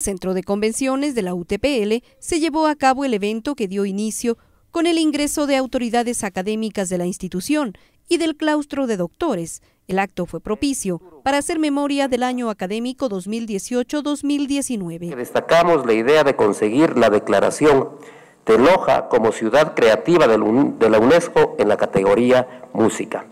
Centro de Convenciones de la UTPL se llevó a cabo el evento que dio inicio con el ingreso de autoridades académicas de la institución y del claustro de doctores. El acto fue propicio para hacer memoria del año académico 2018-2019. Destacamos la idea de conseguir la declaración de Loja como ciudad creativa de la UNESCO en la categoría música.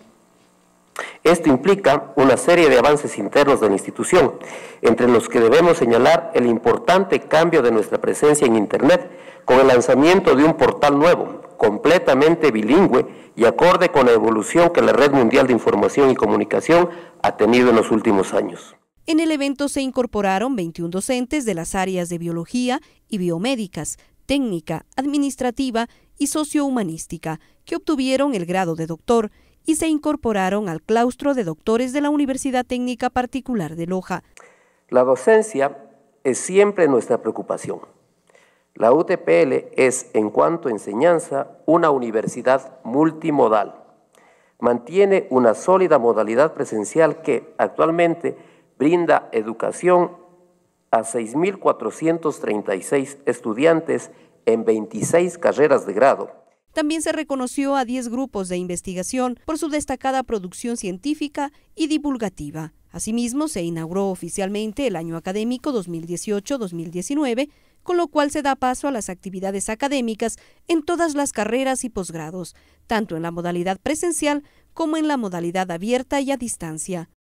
Esto implica una serie de avances internos de la institución, entre los que debemos señalar el importante cambio de nuestra presencia en Internet con el lanzamiento de un portal nuevo, completamente bilingüe y acorde con la evolución que la Red Mundial de Información y Comunicación ha tenido en los últimos años. En el evento se incorporaron 21 docentes de las áreas de biología y biomédicas, técnica, administrativa y sociohumanística, que obtuvieron el grado de doctor y se incorporaron al claustro de doctores de la Universidad Técnica Particular de Loja. La docencia es siempre nuestra preocupación. La UTPL es, en cuanto a enseñanza, una universidad multimodal. Mantiene una sólida modalidad presencial que actualmente brinda educación a 6.436 estudiantes en 26 carreras de grado. También se reconoció a 10 grupos de investigación por su destacada producción científica y divulgativa. Asimismo, se inauguró oficialmente el año académico 2018-2019, con lo cual se da paso a las actividades académicas en todas las carreras y posgrados, tanto en la modalidad presencial como en la modalidad abierta y a distancia.